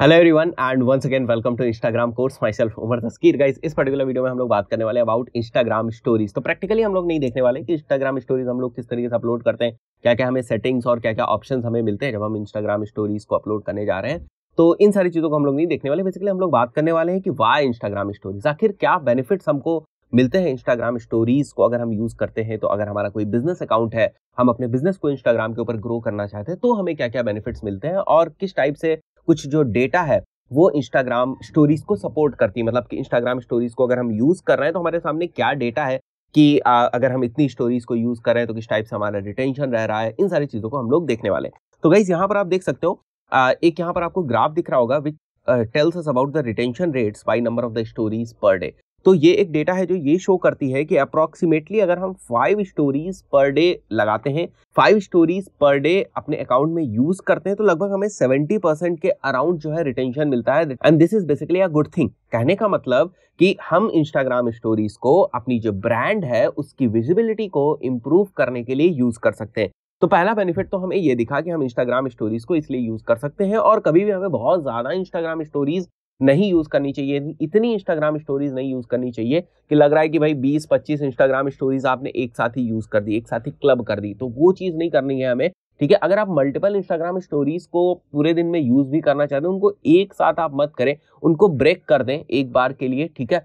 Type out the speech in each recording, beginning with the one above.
hello everyone and once again welcome to Instagram course my self Umar Taskeer guys इस particular video में हम लोग बात करने वाले अबाउट इंस्टाग्राम स्टोरीज तो प्रैक्टिकली हम लोग नहीं देखने वाले कि इंस्टाग्राम स्टोरीज हम लोग किस तरीके से अपलोड करते हैं क्या क्या हमें सेटिंग्स और क्या क्या ऑप्शन हमें मिलते हैं जब हम इंस्टाग्राम स्टोरीज को अपलोड करने जा रहे हैं तो इन सारी चीज़ों को हम लोग नहीं देखने वाले बेसिकली हम लोग बात करने वाले हैं कि वाई इंस्टाग्राम स्टोरीज आखिर क्या बेनिफिट्स हमको मिलते हैं इंस्टाग्राम स्टोरीज को अगर हम यूज करते हैं तो अगर हमारा कोई बिजनेस अकाउंट है हम अपने बिजनेस को इंस्टाग्राम के ऊपर ग्रो करना चाहते हैं तो हमें क्या क्या बेनिफिट्स मिलते हैं और किस टाइप से कुछ जो डेटा है वो इंस्टाग्राम स्टोरीज को सपोर्ट करती है मतलब कि इंस्टाग्राम स्टोरीज को अगर हम यूज़ कर रहे हैं तो हमारे सामने क्या डेटा है कि आ, अगर हम इतनी स्टोरीज को यूज़ कर रहे हैं तो किस टाइप से हमारा रिटेंशन रह रहा है इन सारी चीज़ों को हम लोग देखने वाले हैं तो गाइज यहाँ पर आप देख सकते हो आ, एक यहाँ पर आपको ग्राफ दिख रहा होगा which tells us about the retention rates by number of the stories per day तो ये एक डेटा है जो ये शो करती है कि अप्रॉक्सीमेटली अगर हम फाइव स्टोरीज पर डे लगाते हैं फाइव स्टोरीज पर डे अपने अकाउंट में यूज करते हैं तो लगभग हमें सेवेंटी परसेंट के अराउंड जो है रिटेंशन मिलता है and this is basically a good thing कहने का मतलब कि हम इंस्टाग्राम स्टोरीज को अपनी जो ब्रांड है उसकी विजिबिलिटी को इम्प्रूव करने के लिए यूज कर सकते हैं तो पहला बेनिफिट तो हमें ये दिखा कि हम इंस्टाग्राम स्टोरीज को इसलिए यूज कर सकते हैं और कभी भी हमें बहुत ज्यादा इंस्टाग्राम स्टोरीज नहीं यूज़ करनी चाहिए इतनी इंस्टाग्राम स्टोरीज नहीं यूज़ करनी चाहिए कि लग रहा है कि भाई बीस पच्चीस इंस्टाग्राम स्टोरीज आपने एक साथ ही यूज़ कर दी एक साथ ही क्लब कर दी तो वो चीज़ नहीं करनी है हमें ठीक है अगर आप मल्टीपल इंस्टाग्राम स्टोरीज को पूरे दिन में यूज़ भी करना चाहते हैं उनको एक साथ आप मत करें उनको ब्रेक कर दें एक बार के लिए ठीक है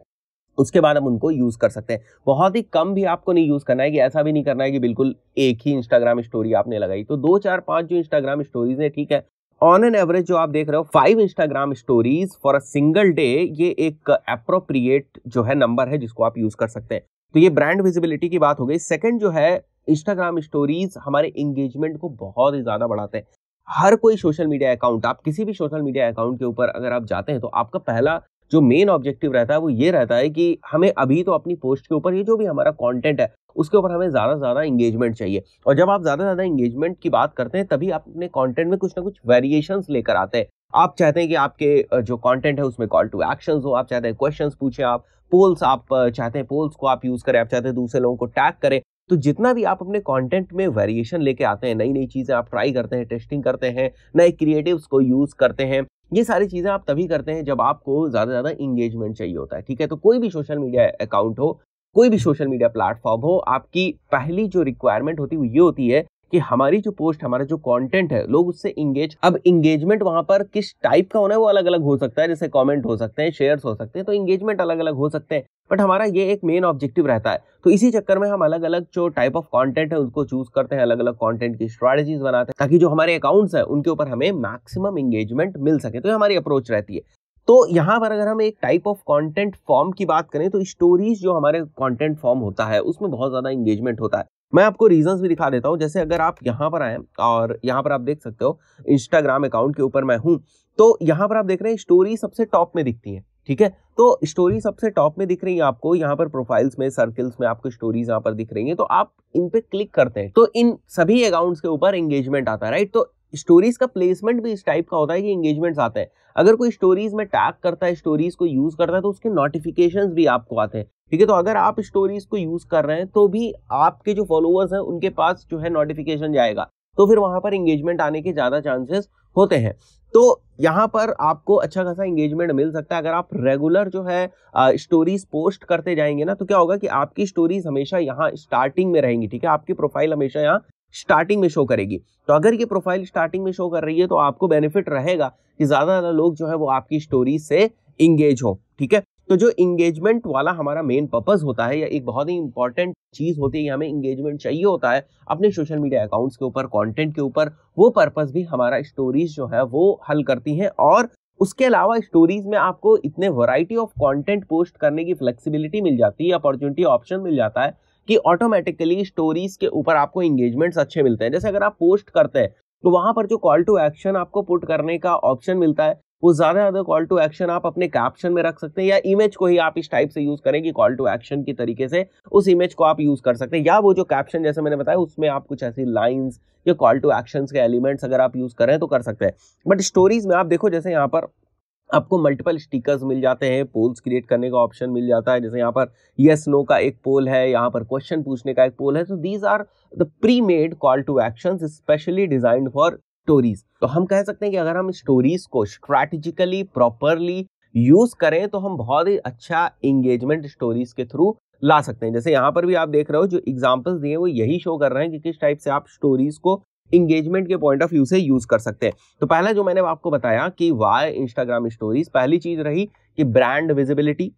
उसके बाद हम उनको यूज़ कर सकते हैं बहुत ही कम भी आपको नहीं यूज़ करना है कि ऐसा भी नहीं करना है कि बिल्कुल एक ही इंस्टाग्राम स्टोरी आपने लगाई तो दो चार पाँच जो इंस्टाग्राम स्टोरीज हैं ठीक है ऑन एन एवरेज जो आप देख रहे हो five Instagram stories for a single day ये एक अप्रोप्रिएट जो है नंबर है जिसको आप यूज कर सकते हैं तो ये ब्रांड विजिबिलिटी की बात हो गई सेकंड जो है इंस्टाग्राम स्टोरीज हमारे एंगेजमेंट को बहुत ही ज़्यादा बढ़ाते हैं हर कोई सोशल मीडिया अकाउंट आप किसी भी सोशल मीडिया अकाउंट के ऊपर अगर आप जाते हैं तो आपका पहला जो मेन ऑब्जेक्टिव रहता है वो ये रहता है कि हमें अभी तो अपनी पोस्ट के ऊपर ये जो भी हमारा कंटेंट है उसके ऊपर हमें ज़्यादा से ज़्यादा इंगेजमेंट चाहिए और जब आप ज़्यादा से ज़्यादा इंगेजमेंट की बात करते हैं तभी आप अपने कंटेंट में कुछ ना कुछ वेरिएशन लेकर आते हैं आप चाहते हैं कि आपके जो कॉन्टेंट है उसमें कॉल टू एक्शन हो आप चाहते हैं क्वेश्चन पूछें आप पोल्स आप चाहते हैं पोल्स को आप यूज़ करें आप चाहते हैं दूसरे लोगों को टैग करें तो जितना भी आप अपने कंटेंट में वेरिएशन लेके आते हैं नई नई चीज़ें आप ट्राई करते हैं टेस्टिंग करते हैं नए क्रिएटिव्स को यूज़ करते हैं ये सारी चीज़ें आप तभी करते हैं जब आपको ज़्यादा ज़्यादा इंगेजमेंट चाहिए होता है ठीक है तो कोई भी सोशल मीडिया अकाउंट हो कोई भी सोशल मीडिया प्लेटफॉर्म हो आपकी पहली जो रिक्वायरमेंट होती है वो ये होती है कि हमारी जो पोस्ट हमारा जो कंटेंट है लोग उससे इंगेज अब इंगेजमेंट वहां पर किस टाइप का होना है वो अलग अलग हो सकता है जैसे कमेंट हो सकते हैं शेयर्स हो सकते हैं तो इंगेजमेंट अलग अलग हो सकते हैं बट हमारा ये एक मेन ऑब्जेक्टिव रहता है तो इसी चक्कर में हम अलग अलग जो टाइप ऑफ कंटेंट है उसको चूज करते हैं अलग अलग कंटेंट की स्ट्रेटेजीज बनाते हैं ताकि जो हमारे अकाउंट्स हैं उनके ऊपर हमें मैक्सिमम एंगेजमेंट मिल सके तो हमारी अप्रोच रहती है तो यहाँ पर अगर हम एक टाइप ऑफ कंटेंट फॉर्म की बात करें तो स्टोरीज जो हमारे कंटेंट फॉर्म होता है उसमें बहुत ज़्यादा इंगेजमेंट होता है मैं आपको रीजंस भी दिखा देता हूँ जैसे अगर आप यहाँ पर आए और यहाँ पर आप देख सकते हो इंस्टाग्राम अकाउंट के ऊपर मैं हूँ तो यहाँ पर आप देख रहे हैं स्टोरी सबसे टॉप में दिखती है ठीक है तो स्टोरी सबसे टॉप में दिख रही है आपको यहाँ पर प्रोफाइल्स में सर्कल्स में आपको स्टोरीज यहाँ पर दिख रही है तो आप इन पे क्लिक करते हैं तो इन सभी अकाउंट्स के ऊपर एंगेजमेंट आता है राइट तो स्टोरीज का प्लेसमेंट भी इस टाइप का होता है कि एंगेजमेंट्स आते हैं अगर कोई स्टोरीज में टैग करता है स्टोरीज को यूज करता है तो उसके नोटिफिकेशन भी आपको आते हैं ठीक है तो अगर आप स्टोरीज को यूज कर रहे हैं तो भी आपके जो फॉलोअर्स हैं उनके पास जो है नोटिफिकेशन जाएगा तो फिर वहां पर एंगेजमेंट आने के ज्यादा चांसेस होते हैं तो यहाँ पर आपको अच्छा खासा इंगेजमेंट मिल सकता है अगर आप रेगुलर जो है स्टोरीज पोस्ट करते जाएंगे ना तो क्या होगा कि आपकी स्टोरीज हमेशा यहाँ स्टार्टिंग में रहेंगी ठीक है आपकी प्रोफाइल हमेशा यहाँ स्टार्टिंग में शो करेगी तो अगर ये प्रोफाइल स्टार्टिंग में शो कर रही है तो आपको बेनिफिट रहेगा कि ज़्यादा ज़्यादा लोग जो है वो आपकी स्टोरी से इंगेज हो ठीक है तो जो इंगेजमेंट वाला हमारा मेन पर्पज होता है या एक बहुत ही इंपॉर्टेंट चीज होती है हमें इंगेजमेंट चाहिए होता है अपने सोशल मीडिया अकाउंट्स के ऊपर कॉन्टेंट के ऊपर वो पर्पज भी हमारा स्टोरीज जो है वो हल करती हैं और उसके अलावा स्टोरीज में आपको इतने वैरायटी ऑफ कंटेंट पोस्ट करने की फ्लेक्सिबिलिटी मिल जाती है अपॉर्चुनिटी ऑप्शन मिल जाता है कि ऑटोमेटिकली स्टोरीज के ऊपर आपको इंगेजमेंट्स अच्छे मिलते हैं जैसे अगर आप पोस्ट करते हैं तो वहां पर जो कॉल टू एक्शन आपको पुट करने का ऑप्शन मिलता है वो ज़्यादा ज़्यादा कॉल टू एक्शन आप अपने कैप्शन में रख सकते हैं या इमेज को ही आप इस टाइप से यूज़ करें कि कॉल टू एक्शन की तरीके से उस इमेज को आप यूज़ कर सकते हैं या वो जो कैप्शन जैसे मैंने बताया उसमें आप कुछ ऐसी लाइंस या कॉल टू एक्शन के एलिमेंट्स अगर आप यूज़ करें तो कर सकते हैं बट स्टोरीज में आप देखो जैसे यहाँ पर आपको मल्टीपल स्टिकर्स मिल जाते हैं पोल्स क्रिएट करने का ऑप्शन मिल जाता है जैसे यहाँ पर येस नो का एक पोल है यहाँ पर क्वेश्चन पूछने का एक पोल है तो these are the pre made call to action specially designed for stories तो हम कह सकते हैं कि अगर हम स्टोरीज को स्ट्रैटेजिकली प्रॉपरली यूज करें तो हम बहुत ही अच्छा इंगेजमेंट स्टोरीज के थ्रू ला सकते हैं जैसे यहाँ पर भी आप देख रहे हो जो एग्जाम्पल्स दिए वो यही शो कर रहे हैं कि किस टाइप से आप स्टोरीज को इंगेजमेंट के पॉइंट ऑफ व्यू से यूज कर सकते हैं तो पहला जो मैंने आपको बताया कि वाई इंस्टाग्राम स्टोरीज पहली चीज रही कि ब्रांड विजिबिलिटी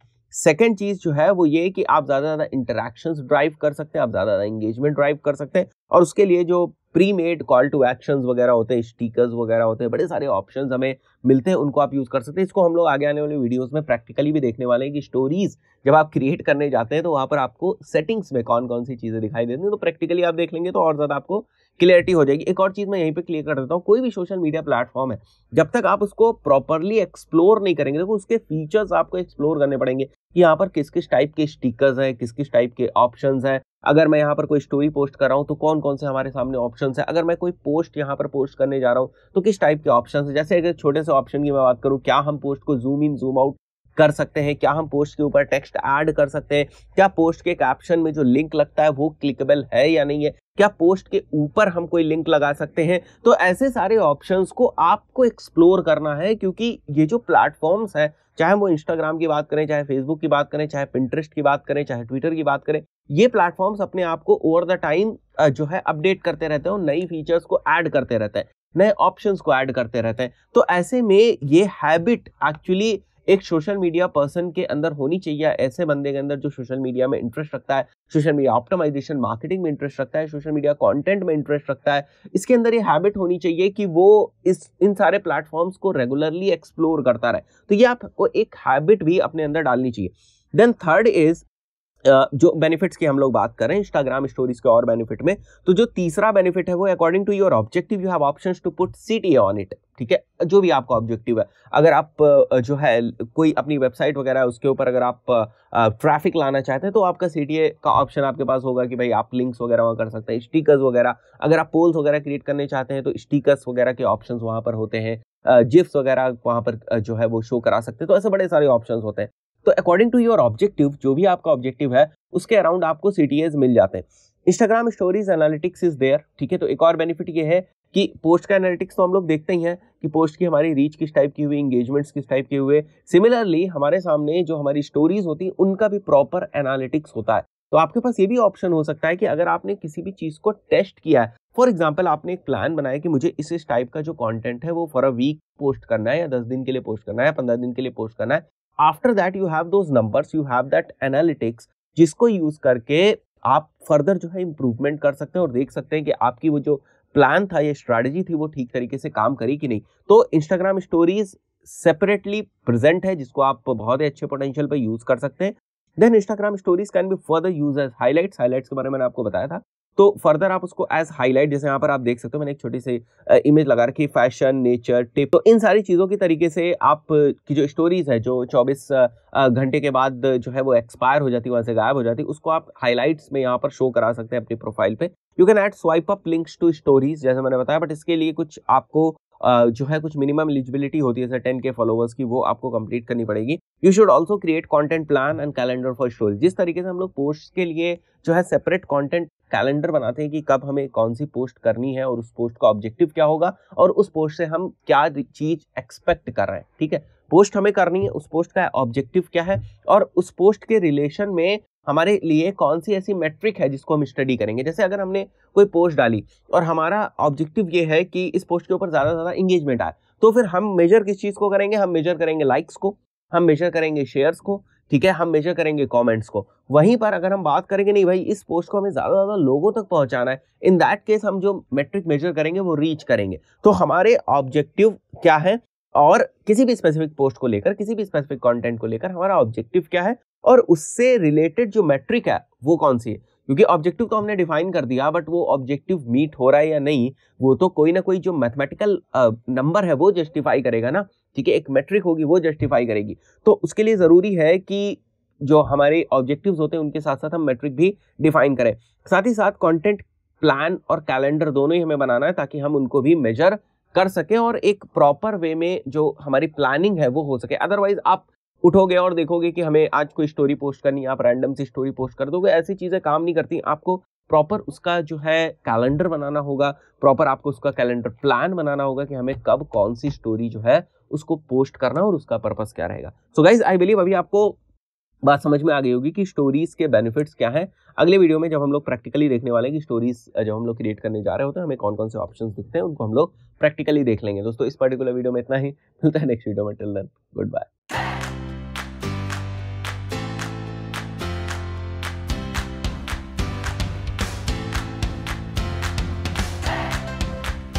सेकेंड चीज जो है वो ये कि आप ज्यादा ज्यादा इंटरेक्शन ड्राइव कर सकते हैं आप ज्यादा ज्यादा इंगेजमेंट ड्राइव कर सकते हैं और उसके लिए जो pre made call to action वगैरह होते हैं स्टीकर्स वगैरह होते हैं बड़े सारे ऑप्शन हमें मिलते हैं उनको आप यूज कर सकते हैं इसको हम लोग आगे आने वाले वीडियोस में प्रैक्टिकली भी देखने वाले हैं कि स्टोरीज जब आप क्रिएट करने जाते हैं तो वहां पर आपको सेटिंग्स में कौन कौन सी चीजें दिखाई देती हैं तो प्रैक्टिकली आप देख लेंगे तो और ज्यादा आपको क्लियरिटी हो जाएगी एक और चीज़ मैं यहीं पे क्लियर कर देता हूँ कोई भी सोशल मीडिया प्लेटफॉर्म है जब तक आप उसको प्रॉपरली एक्सप्लोर नहीं करेंगे देखो तो उसके फीचर्स आपको एक्सप्लोर करने पड़ेंगे कि यहाँ पर किस किस टाइप के स्टिकर्स हैं किस किस टाइप के ऑप्शन हैं अगर मैं यहाँ पर कोई स्टोरी पोस्ट कर रहा हूँ तो कौन कौन से हमारे सामने ऑप्शन है अगर मैं कोई पोस्ट यहाँ पर पोस्ट करने जा रहा हूँ तो किस टाइप के ऑप्शन है जैसे अगर छोटे से ऑप्शन की मैं बात करूँ क्या हम पोस्ट को जूम इन जूम आउट कर सकते हैं क्या हम पोस्ट के ऊपर टेक्स्ट ऐड कर सकते हैं क्या पोस्ट के कैप्शन में जो लिंक लगता है वो क्लिकेबल है या नहीं है क्या पोस्ट के ऊपर हम कोई लिंक लगा सकते हैं तो ऐसे सारे ऑप्शंस को आपको एक्सप्लोर करना है क्योंकि ये जो प्लेटफॉर्म्स है चाहे वो इंस्टाग्राम की बात करें चाहे फेसबुक की बात करें चाहे पिंटरेस्ट की बात करें चाहे ट्विटर की बात करें ये प्लेटफॉर्म्स अपने आप को ओवर द टाइम जो है अपडेट करते रहते हैं और नई फीचर्स को ऐड करते रहते हैं नए ऑप्शंस को ऐड करते रहते हैं तो ऐसे में ये हैबिट एक्चुअली एक सोशल मीडिया पर्सन के अंदर होनी चाहिए ऐसे बंदे के अंदर जो सोशल मीडिया में इंटरेस्ट रखता है सोशल मीडिया ऑप्टिमाइजेशन मार्केटिंग में इंटरेस्ट रखता है सोशल मीडिया कंटेंट में इंटरेस्ट रखता है इसके अंदर ये हैबिट होनी चाहिए कि वो इस इन सारे प्लेटफॉर्म्स को रेगुलरली एक्सप्लोर करता रहे तो ये आपको एक हैबिट भी अपने अंदर डालनी चाहिए देन थर्ड इज जो बेनिफिट्स की हम लोग बात करें इंस्टाग्राम स्टोरीज के और बेनिफिट में तो जो तीसरा बेनिफिट है वो according to your objective you have option to put CTA on it ठीक है जो भी आपका ऑब्जेक्टिव है अगर आप जो है कोई अपनी वेबसाइट वगैरह उसके ऊपर अगर आप ट्रैफिक लाना चाहते हैं तो आपका सी का ऑप्शन आपके पास होगा कि भाई आप लिंक्स वगैरह वहाँ कर सकते हैं स्टिकर्स वगैरह अगर आप पोल्स वगैरह क्रिएट करने चाहते हैं तो स्टिकर्स वगैरह के ऑप्शन वहाँ पर होते हैं जिप्स वगैरह वहाँ पर जो है वो शो करा सकते हैं तो ऐसे बड़े सारे ऑप्शन होते हैं तो अकॉर्डिंग टू योर ऑब्जेक्टिव जो भी आपका ऑब्जेक्टिव है उसके अराउंड आपको सी मिल जाते हैं Instagram stories analytics is there ठीक है तो एक और बेनिफिट ये है कि पोस्ट का एनालिटिक्स तो हम लोग देखते ही हैं कि पोस्ट की हमारी रीच किस टाइप की हुई इंगेजमेंट्स किस टाइप के हुए सिमिलरली हमारे सामने जो हमारी स्टोरीज होती हैं उनका भी प्रॉपर एनालिटिक्स होता है तो आपके पास ये भी ऑप्शन हो सकता है कि अगर आपने किसी भी चीज़ को टेस्ट किया है फॉर एग्जाम्पल आपने एक प्लान बनाया कि मुझे इस इस टाइप का जो कॉन्टेंट है वो फॉर अ वीक पोस्ट करना है या दस दिन के लिए पोस्ट करना है या पंद्रह दिन के लिए पोस्ट करना है after that you have those numbers you have that analytics जिसको यूज करके आप फर्दर जो है इम्प्रूवमेंट कर सकते हैं और देख सकते हैं कि आपकी वो जो प्लान था या स्ट्रैटेजी थी वो ठीक तरीके से काम करी कि नहीं तो इंस्टाग्राम स्टोरीज सेपरेटली प्रेजेंट है जिसको आप बहुत ही अच्छे पोटेंशियल पर यूज कर सकते हैं then Instagram stories can be further use as highlights highlights के बारे में मैंने आपको बताया था तो फर्दर आप उसको एज हाईलाइट जैसे यहाँ पर आप देख सकते हो मैंने एक छोटी सी इमेज लगा रखी फैशन नेचर टिप तो इन सारी चीज़ों के तरीके से आप की जो स्टोरीज है जो चौबीस घंटे के बाद जो है वो एक्सपायर हो जाती है वहाँ से गायब हो जाती है उसको आप हाईलाइट्स में यहाँ पर शो करा सकते हैं अपनी प्रोफाइल पे you can add swipe up links to stories जैसे मैंने बताया बट इसके लिए कुछ आपको जो है कुछ मिनिमम एलिजिबिलिटी होती है सर टेन के फॉलोवर्स की वो आपको कंप्लीट करनी पड़ेगी you should also create content plan and calendar for story जिस तरीके से हम लोग पोस्ट के लिए जो है सेपरेट कॉन्टेंट कैलेंडर बनाते हैं कि कब हमें कौन सी पोस्ट करनी है और उस पोस्ट का ऑब्जेक्टिव क्या होगा और उस पोस्ट से हम क्या चीज एक्सपेक्ट कर रहे हैं ठीक है पोस्ट हमें करनी है उस पोस्ट का ऑब्जेक्टिव क्या है और उस पोस्ट के रिलेशन में हमारे लिए कौन सी ऐसी मैट्रिक है जिसको हम स्टडी करेंगे जैसे अगर हमने कोई पोस्ट डाली और हमारा ऑब्जेक्टिव ये है कि इस पोस्ट के ऊपर ज़्यादा से ज़्यादा इंगेजमेंट आए तो फिर हम मेजर किस चीज़ को करेंगे हम मेजर करेंगे लाइक्स को हम मेजर करेंगे शेयर्स को ठीक है हम मेजर करेंगे कमेंट्स को वहीं पर अगर हम बात करेंगे नहीं भाई इस पोस्ट को हमें ज़्यादा से ज़्यादा लोगों तक पहुंचाना है इन दैट केस हम जो मेट्रिक मेजर करेंगे वो रीच करेंगे तो हमारे ऑब्जेक्टिव क्या है और किसी भी स्पेसिफिक पोस्ट को लेकर किसी भी स्पेसिफिक कंटेंट को लेकर हमारा ऑब्जेक्टिव क्या है और उससे रिलेटेड जो मैट्रिक है वो कौन सी है क्योंकि ऑब्जेक्टिव तो हमने डिफाइन कर दिया बट वो ऑब्जेक्टिव मीट हो रहा है या नहीं वो तो कोई ना कोई जो मैथमेटिकल नंबर है वो जस्टिफाई करेगा ना ठीक है एक मैट्रिक होगी वो जस्टिफाई करेगी तो उसके लिए ज़रूरी है कि जो हमारे ऑब्जेक्टिव होते हैं उनके साथ साथ हम मैट्रिक भी डिफाइन करें साथ ही साथ कॉन्टेंट प्लान और कैलेंडर दोनों ही हमें बनाना है ताकि हम उनको भी मेजर कर सकें और एक प्रॉपर वे में जो हमारी प्लानिंग है वो हो सके अदरवाइज आप उठोगे और देखोगे कि हमें आज कोई स्टोरी पोस्ट करनी है आप रैंडम सी स्टोरी पोस्ट कर दोगे ऐसी चीज़ें काम नहीं करती आपको प्रॉपर उसका जो है कैलेंडर बनाना होगा प्रॉपर आपको उसका कैलेंडर प्लान बनाना होगा कि हमें कब कौन सी स्टोरी जो है उसको पोस्ट करना और उसका पर्पस क्या रहेगा सो गाइज आई बिलीव अभी आपको बात समझ में आ गई होगी कि स्टोरीज के बेनिफिट्स क्या हैं अगले वीडियो में जब हम लोग प्रैक्टिकली देखने वाले हैं कि स्टोरीज जब हम लोग क्रिएट करने जा रहे होते हैं हमें कौन कौन से ऑप्शंस दिखते हैं उनको हम लोग प्रैक्टिकली देख लेंगे दोस्तों इस पर्टिकुलर वीडियो में इतना ही मिलता है नेक्स्ट वीडियो में टिल देन गुड बाय